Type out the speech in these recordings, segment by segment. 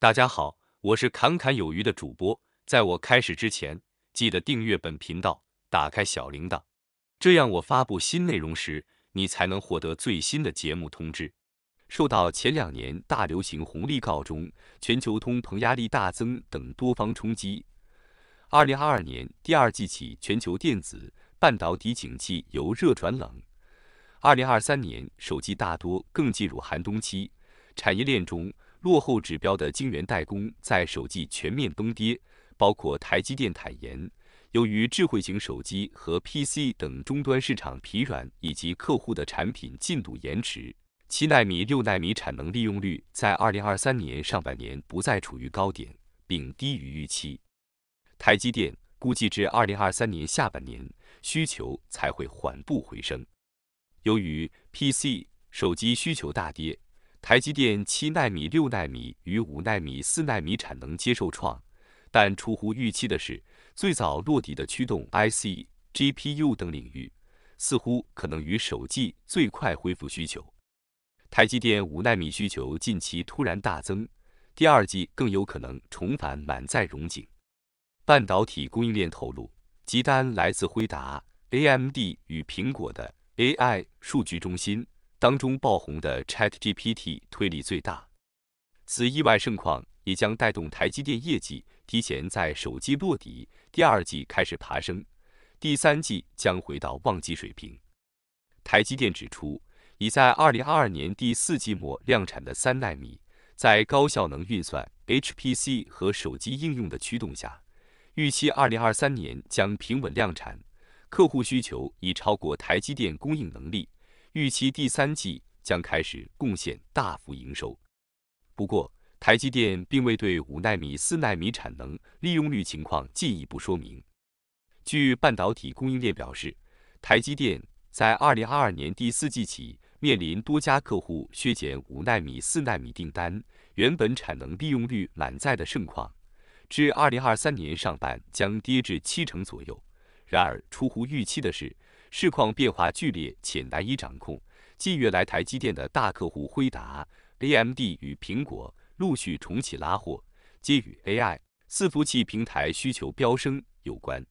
大家好，我是侃侃有余的主播。在我开始之前，记得订阅本频道，打开小铃铛，这样我发布新内容时，你才能获得最新的节目通知。受到前两年大流行红利告终、全球通膨压力大增等多方冲击，2022年第二季起，全球电子半导体景气由热转冷。2023年手机大多更进入寒冬期，产业链中。落后指标的晶圆代工在手机全面崩跌，包括台积电坦言，由于智慧型手机和 PC 等终端市场疲软，以及客户的产品进度延迟，七纳米、六纳米产能利用率在2023年上半年不再处于高点，并低于预期。台积电估计，至2023年下半年需求才会缓步回升。由于 PC 手机需求大跌。台积电七纳米、六纳米与五纳米、四纳米产能接受创，但出乎预期的是，最早落地的驱动 IC、GPU 等领域，似乎可能于首季最快恢复需求。台积电五纳米需求近期突然大增，第二季更有可能重返满载荣景。半导体供应链透露，集单来自辉达、AMD 与苹果的 AI 数据中心。当中爆红的 Chat GPT 推力最大，此意外盛况也将带动台积电业绩提前在手机落底第二季开始爬升，第三季将回到旺季水平。台积电指出，已在2022年第四季末量产的三纳米，在高效能运算 HPC 和手机应用的驱动下，预期2023年将平稳量产，客户需求已超过台积电供应能力。预期第三季将开始贡献大幅营收，不过台积电并未对五纳米、四纳米产能利用率情况进一步说明。据半导体供应链表示，台积电在2022年第四季起面临多家客户削减五纳米、四纳米订单，原本产能利用率满载的盛况，至2023年上半年将跌至七成左右。然而，出乎预期的是。市况变化剧烈且难以掌控，近月来台积电的大客户辉达 （AMD） 与苹果陆续重启拉货，皆与 AI 四服务器平台需求飙升有关。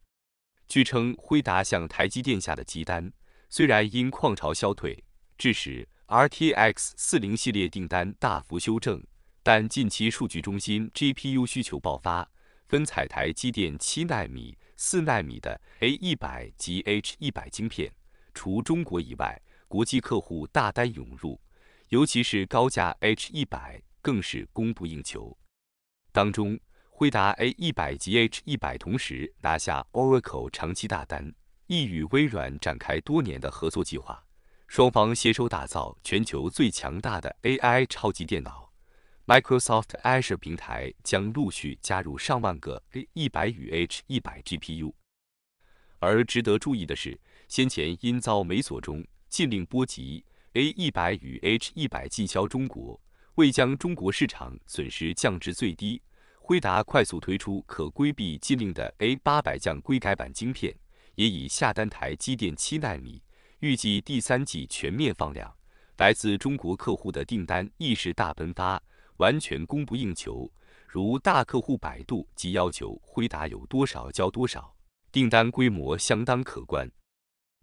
据称，辉达向台积电下的急单，虽然因矿潮消退致使 RTX 四零系列订单大幅修正，但近期数据中心 GPU 需求爆发，分采台积电七纳米。四纳米的 A 一百及 H 一百晶片，除中国以外，国际客户大单涌入，尤其是高价 H 一百更是供不应求。当中，辉达 A 一百及 H 一百同时拿下 Oracle 长期大单，亦与微软展开多年的合作计划，双方携手打造全球最强大的 AI 超级电脑。Microsoft Azure 平台将陆续加入上万个 A 一百与 H 一百 GPU。而值得注意的是，先前因遭美所中禁令波及，A 一百与 H 一百禁销中国，为将中国市场损失降至最低，辉达快速推出可规避禁令的 A 八百降规改版晶片，也已下单台积电七纳米，预计第三季全面放量。来自中国客户的订单亦是大喷发。完全供不应求，如大客户百度即要求辉达有多少交多少，订单规模相当可观。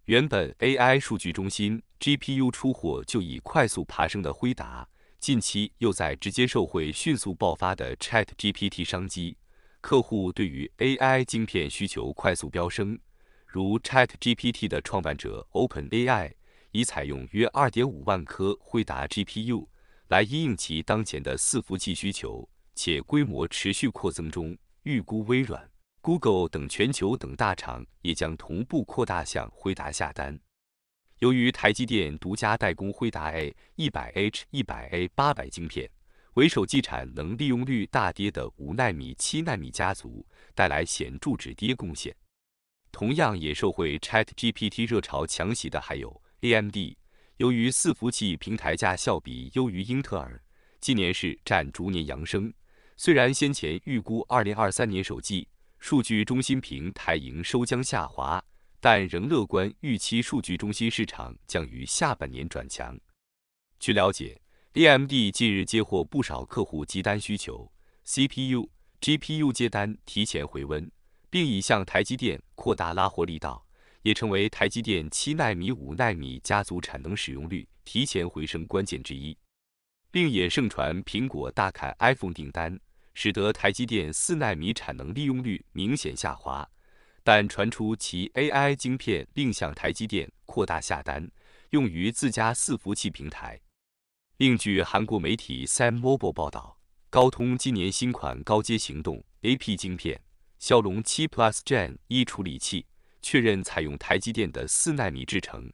原本 AI 数据中心 GPU 出货就已快速爬升的辉达，近期又在直接受惠迅速爆发的 ChatGPT 商机，客户对于 AI 晶片需求快速飙升。如 ChatGPT 的创办者 OpenAI 已采用约2.5万颗辉达 GPU。来因应其当前的伺服器需求，且规模持续扩增中。预估微软、Google 等全球等大厂也将同步扩大向辉达下单。由于台积电独家代工辉达 A100H100A800 晶片，为首季产能利用率大跌的五纳米、七纳米家族带来显著止跌贡献。同样也受惠 ChatGPT 热潮强袭的，还有 AMD。由于伺服器平台价效比优于英特尔，今年是占逐年扬升。虽然先前预估2023年首季数据中心平台营收将下滑，但仍乐观预期数据中心市场将于下半年转强。据了解，AMD 近日接获不少客户接单需求，CPU、GPU 接单提前回温，并已向台积电扩大拉货力道。也成为台积电七纳米、五纳米家族产能使用率提前回升关键之一。另也盛传苹果大砍 iPhone 订单，使得台积电四纳米产能利用率明显下滑，但传出其 AI 晶片另向台积电扩大下单，用于自家伺服器平台。另据韩国媒体 SamMobile 报道，高通今年新款高阶行动 AP 晶片骁龙7 Plus Gen 一处理器。确认采用台积电的四纳米制程，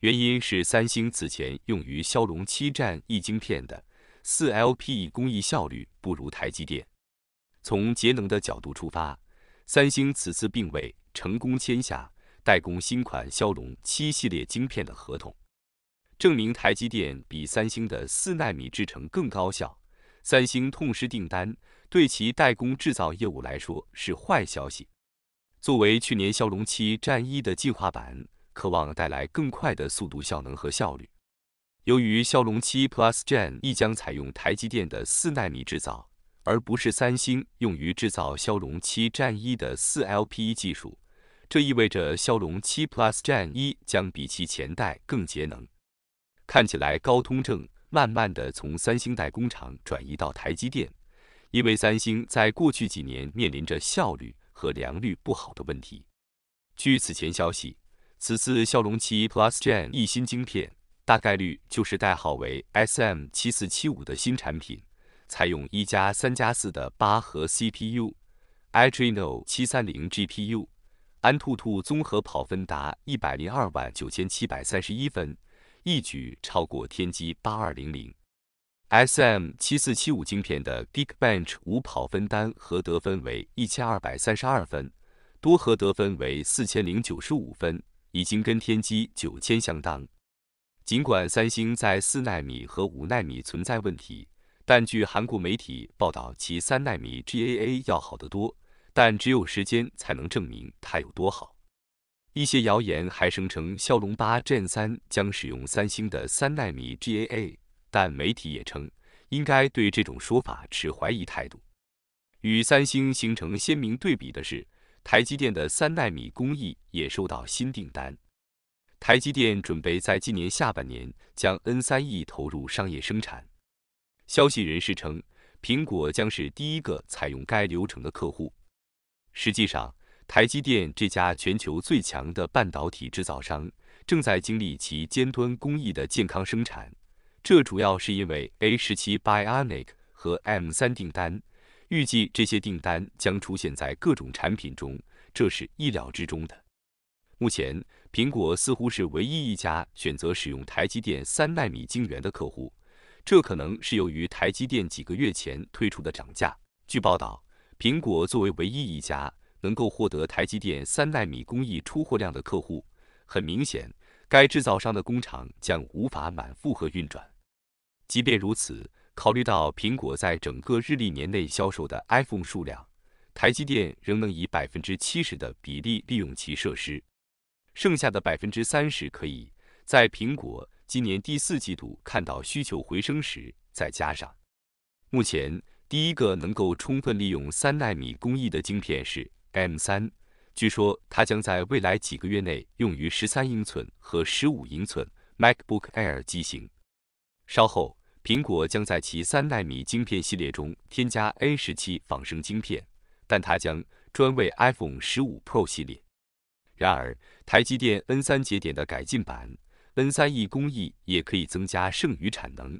原因是三星此前用于骁龙七战役晶片的四 LP 工艺效率不如台积电。从节能的角度出发，三星此次并未成功签下代工新款骁龙七系列晶片的合同，证明台积电比三星的四纳米制程更高效。三星痛失订单，对其代工制造业务来说是坏消息。作为去年骁龙七战一的进化版，渴望带来更快的速度、效能和效率。由于骁龙七 Plus Gen 一将采用台积电的四纳米制造，而不是三星用于制造骁龙七战一的四 L P E 技术，这意味着骁龙七 Plus Gen 一将比其前代更节能。看起来高通正慢慢的从三星代工厂转移到台积电，因为三星在过去几年面临着效率。和良率不好的问题。据此前消息，此次骁龙 7plus Gen 一新晶片大概率就是代号为 SM 七四七五的新产品，采用一加三加四的八核 CPU，Adreno 七三零 GPU，安兔兔综合跑分达一百零二万九千七百三十一分，一举超过天玑八二零零。SM 七四七五晶片的 Geekbench 五跑分单核得分为一千二百三十二分，多核得分为四千零九十五分，已经跟天玑九千相当。尽管三星在四纳米和五纳米存在问题，但据韩国媒体报道，其三纳米 GAA 要好得多，但只有时间才能证明它有多好。一些谣言还声称骁龙八 Gen 三将使用三星的三纳米 GAA。但媒体也称，应该对这种说法持怀疑态度。与三星形成鲜明对比的是，台积电的三纳米工艺也收到新订单。台积电准备在今年下半年将 N 三 E 投入商业生产。消息人士称，苹果将是第一个采用该流程的客户。实际上，台积电这家全球最强的半导体制造商正在经历其尖端工艺的健康生产。这主要是因为 A17 Bionic 和 M3 订单，预计这些订单将出现在各种产品中，这是意料之中的。目前，苹果似乎是唯一一家选择使用台积电三纳米晶圆的客户，这可能是由于台积电几个月前推出的涨价。据报道，苹果作为唯一一家能够获得台积电三纳米工艺出货量的客户，很明显，该制造商的工厂将无法满负荷运转。即便如此，考虑到苹果在整个日历年内销售的 iPhone 数量，台积电仍能以百分之七十的比例利用其设施，剩下的百分之三十可以在苹果今年第四季度看到需求回升时再加上。目前，第一个能够充分利用三纳米工艺的晶片是 M 三，据说它将在未来几个月内用于十三英寸和十五英寸 MacBook Air 机型。稍后。苹果将在其三纳米晶片系列中添加 A 十七仿生晶片，但它将专为 iPhone 十五 Pro 系列。然而，台积电 N 三节点的改进版 N 三 E 工艺也可以增加剩余产能。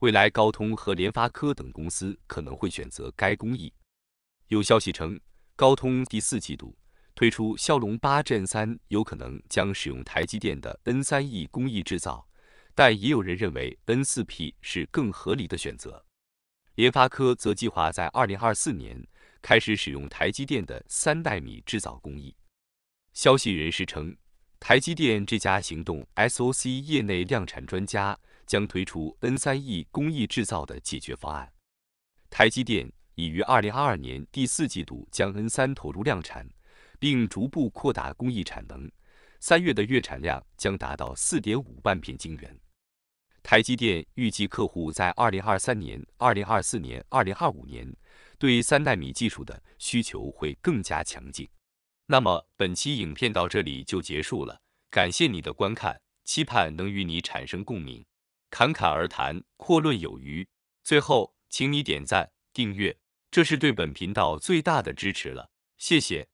未来高通和联发科等公司可能会选择该工艺。有消息称，高通第四季度推出骁龙八 Gen 三有可能将使用台积电的 N 三 E 工艺制造。但也有人认为 N4P 是更合理的选择。联发科则计划在2024年开始使用台积电的三代米制造工艺。消息人士称，台积电这家行动 SoC 业内量产专家将推出 N3E 工艺制造的解决方案。台积电已于2022年第四季度将 N3 投入量产，并逐步扩大工艺产能，三月的月产量将达到4.5万片晶圆。台积电预计，客户在二零二三年、二零二四年、二零二五年对三纳米技术的需求会更加强劲。那么，本期影片到这里就结束了，感谢你的观看，期盼能与你产生共鸣。侃侃而谈，阔论有余。最后，请你点赞、订阅，这是对本频道最大的支持了，谢谢。